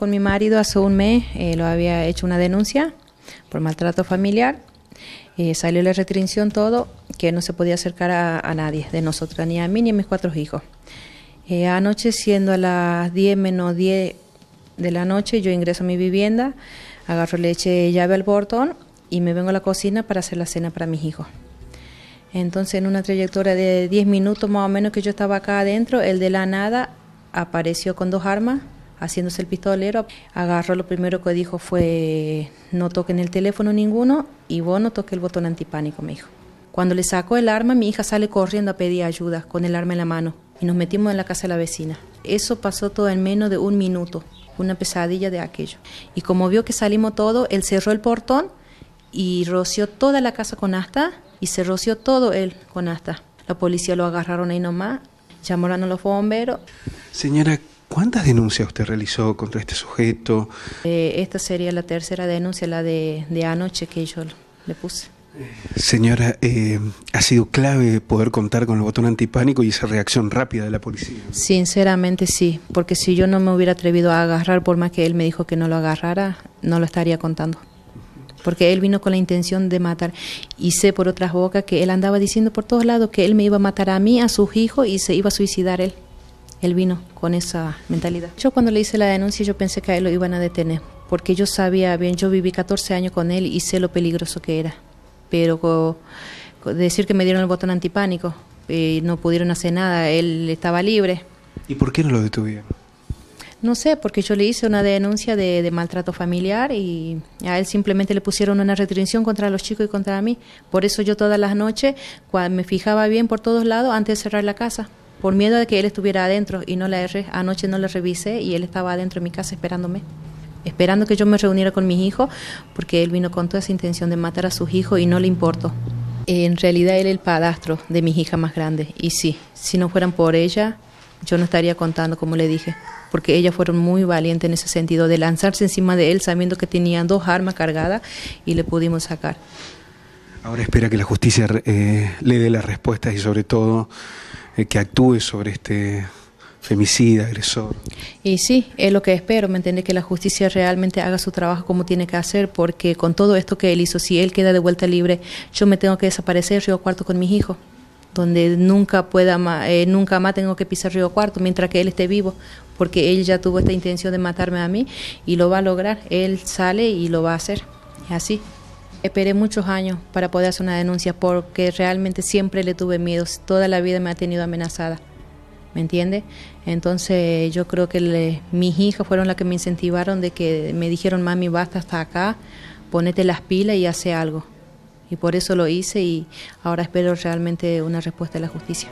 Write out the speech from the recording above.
Con mi marido hace un mes eh, lo había hecho una denuncia por maltrato familiar. Eh, salió la restricción todo, que no se podía acercar a, nadie, de nosotros, ni a mí ni a mis cuatro hijos. Eh, anoche, siendo a las 10 menos 10 de la noche, yo ingreso a mi vivienda, agarro leche llave al portón y me vengo a la cocina para hacer la cena para mis hijos. Entonces, en una trayectoria de 10 minutos más o menos que yo estaba acá adentro, el de la nada apareció con dos armas haciéndose el pistolero, agarró lo primero que dijo fue no toquen el teléfono ninguno y vos no toques el botón antipánico, me dijo. Cuando le sacó el arma, mi hija sale corriendo a pedir ayuda con el arma en la mano y nos metimos en la casa de la vecina. Eso pasó todo en menos de un minuto, una pesadilla de aquello. Y como vio que salimos todo, él cerró el portón y roció toda la casa con asta y se roció todo él con asta. La policía lo agarraron ahí nomás, llamaron a los bomberos. Señora, ¿Cuántas denuncias usted realizó contra este sujeto? Eh, esta sería la tercera denuncia, la de, anoche que yo le puse. Eh, señora, eh, ha sido clave poder contar con el botón antipánico y esa reacción rápida de la policía. Sinceramente sí, porque si yo no me hubiera atrevido a agarrar, por más que él me dijo que no lo agarrara, no lo estaría contando. Porque él vino con la intención de matar. Y sé por otras bocas que él andaba diciendo por todos lados que él me iba a matar a mí, a sus hijos y se iba a suicidar él él vino con esa mentalidad. Yo cuando le hice la denuncia yo pensé que a él lo iban a detener, porque yo sabía bien, yo viví 14 años con él y sé lo peligroso que era, pero decir que me dieron el botón antipánico, y eh, no pudieron hacer nada, él estaba libre. ¿Y por qué no lo detuvieron? No sé, porque yo le hice una denuncia de, maltrato familiar y a él simplemente le pusieron una restricción contra los chicos y contra mí. Por eso yo todas las noches cuando me fijaba bien por todos lados antes de cerrar la casa por miedo de que él estuviera adentro y no la erré. Anoche no la revisé y él estaba adentro de mi casa esperándome, esperando que yo me reuniera con mis hijos, porque él vino con toda esa intención de matar a sus hijos y no le importó. En realidad él es el padastro de mis hijas más grandes y sí, si no fueran por ella, yo no estaría contando como le dije, porque ellas fueron muy valientes en ese sentido de lanzarse encima de él sabiendo que tenían dos armas cargadas y le pudimos sacar. Ahora espera que la justicia eh, le dé las respuestas y sobre todo eh, que actúe sobre este femicida, agresor. Y sí, es lo que espero, ¿me entiende, Que la justicia realmente haga su trabajo como tiene que hacer, porque con todo esto que él hizo, si él queda de vuelta libre, yo me tengo que desaparecer, Río cuarto con mis hijos donde nunca pueda eh, nunca más tengo que pisar Río Cuarto mientras que él esté vivo, porque él ya tuvo esta intención de matarme a mí y lo va a lograr, él sale y lo va a hacer, así. Esperé muchos años para poder hacer una denuncia porque realmente siempre le tuve miedo, toda la vida me ha tenido amenazada. ¿Me entiende? Entonces yo creo que mis hijas fueron las que me incentivaron de que me dijeron, mami, basta hasta acá, ponete las pilas y hace algo. Y por eso lo hice y ahora espero realmente una respuesta de la justicia.